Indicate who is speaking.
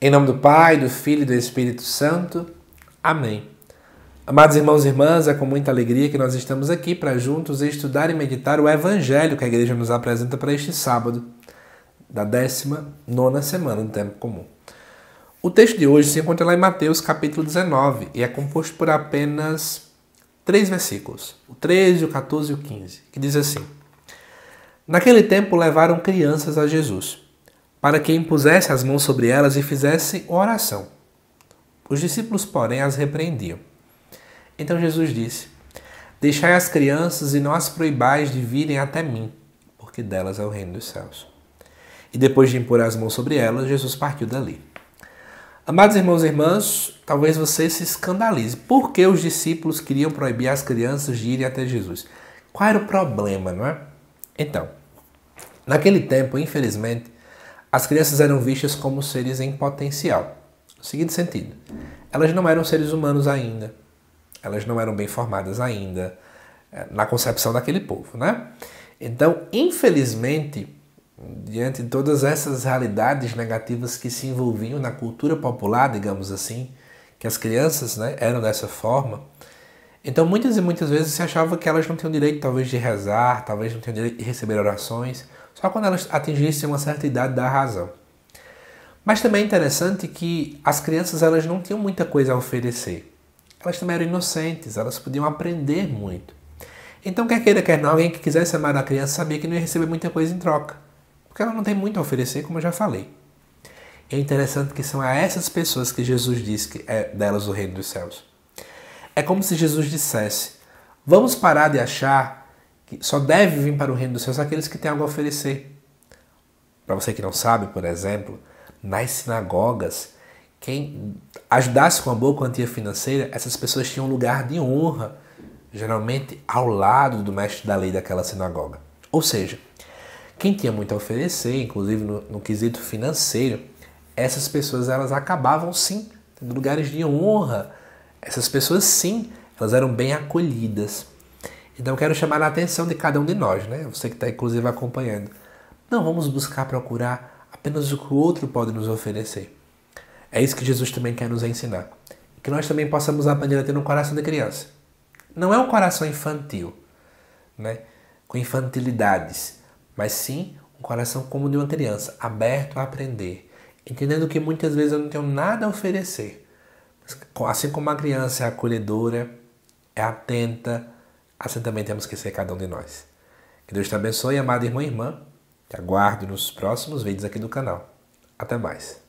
Speaker 1: Em nome do Pai, do Filho e do Espírito Santo. Amém. Amados irmãos e irmãs, é com muita alegria que nós estamos aqui para juntos estudar e meditar o Evangelho que a Igreja nos apresenta para este sábado, da 19 semana do Tempo Comum. O texto de hoje se encontra lá em Mateus capítulo 19 e é composto por apenas três versículos, o 13, o 14 e o 15, que diz assim: Naquele tempo levaram crianças a Jesus para que impusesse as mãos sobre elas e fizesse oração. Os discípulos, porém, as repreendiam. Então Jesus disse: Deixai as crianças e não as proibais de virem até mim, porque delas é o reino dos céus. E depois de impor as mãos sobre elas, Jesus partiu dali. Amados irmãos e irmãs, talvez você se escandalize. Por que os discípulos queriam proibir as crianças de irem até Jesus? Qual era o problema, não é? Então, naquele tempo, infelizmente, as crianças eram vistas como seres em potencial. No seguinte sentido, elas não eram seres humanos ainda. Elas não eram bem formadas ainda eh, na concepção daquele povo, né? Então, infelizmente, diante de todas essas realidades negativas que se envolviam na cultura popular, digamos assim, que as crianças né, eram dessa forma, então, muitas e muitas vezes se achava que elas não tinham direito, talvez, de rezar, talvez não tinham direito de receber orações, só quando elas atingissem uma certa idade da razão. Mas também é interessante que as crianças elas não tinham muita coisa a oferecer. Elas também eram inocentes, elas podiam aprender muito. Então, quer queira, quer não, alguém que quisesse amar a criança sabia que não ia receber muita coisa em troca, porque ela não tem muito a oferecer, como eu já falei. É interessante que são a essas pessoas que Jesus diz que é delas o reino dos céus. É como se Jesus dissesse: Vamos parar de achar que só deve vir para o reino dos céus aqueles que têm algo a oferecer. Para você que não sabe, por exemplo, nas sinagogas, quem ajudasse com uma boa quantia financeira, essas pessoas tinham um lugar de honra, geralmente ao lado do mestre da lei daquela sinagoga. Ou seja, quem tinha muito a oferecer, inclusive no, no quesito financeiro, essas pessoas elas acabavam sim tendo lugares de honra essas pessoas, sim, elas eram bem acolhidas. Então quero chamar a atenção de cada um de nós, né? Você que está inclusive acompanhando. Não vamos buscar procurar apenas o que o outro pode nos oferecer. É isso que Jesus também quer nos ensinar. Que nós também possamos aprender a ter um coração de criança. Não é um coração infantil, né? com infantilidades, mas sim um coração como de uma criança, aberto a aprender, entendendo que muitas vezes eu não tenho nada a oferecer, Assim como a criança é acolhedora, é atenta, assim também temos que ser cada um de nós. Que Deus te abençoe, amada irmã e irmã. Te aguardo nos próximos vídeos aqui do canal. Até mais.